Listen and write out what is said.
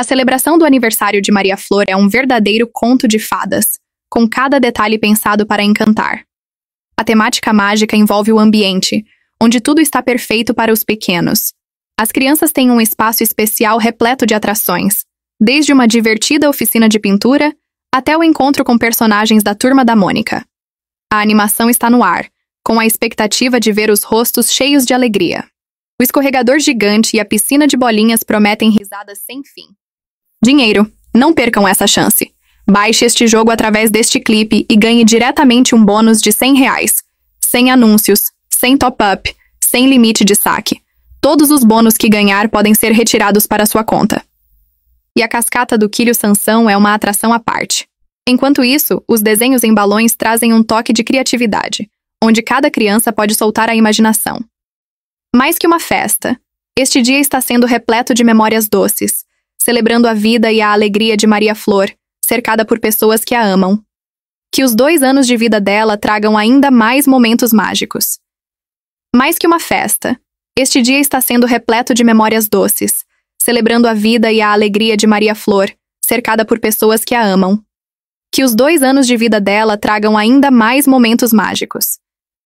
A celebração do aniversário de Maria Flor é um verdadeiro conto de fadas, com cada detalhe pensado para encantar. A temática mágica envolve o ambiente, onde tudo está perfeito para os pequenos. As crianças têm um espaço especial repleto de atrações, desde uma divertida oficina de pintura até o encontro com personagens da Turma da Mônica. A animação está no ar, com a expectativa de ver os rostos cheios de alegria. O escorregador gigante e a piscina de bolinhas prometem risadas sem fim. Dinheiro. Não percam essa chance. Baixe este jogo através deste clipe e ganhe diretamente um bônus de 100 reais. Sem anúncios, sem top-up, sem limite de saque. Todos os bônus que ganhar podem ser retirados para sua conta. E a cascata do Quilho Sansão é uma atração à parte. Enquanto isso, os desenhos em balões trazem um toque de criatividade, onde cada criança pode soltar a imaginação. Mais que uma festa, este dia está sendo repleto de memórias doces, celebrando a vida e a alegria de Maria Flor, cercada por pessoas que a amam. Que os dois anos de vida dela tragam ainda mais momentos mágicos. Mais que uma festa, este dia está sendo repleto de memórias doces, celebrando a vida e a alegria de Maria Flor, cercada por pessoas que a amam. Que os dois anos de vida dela tragam ainda mais momentos mágicos.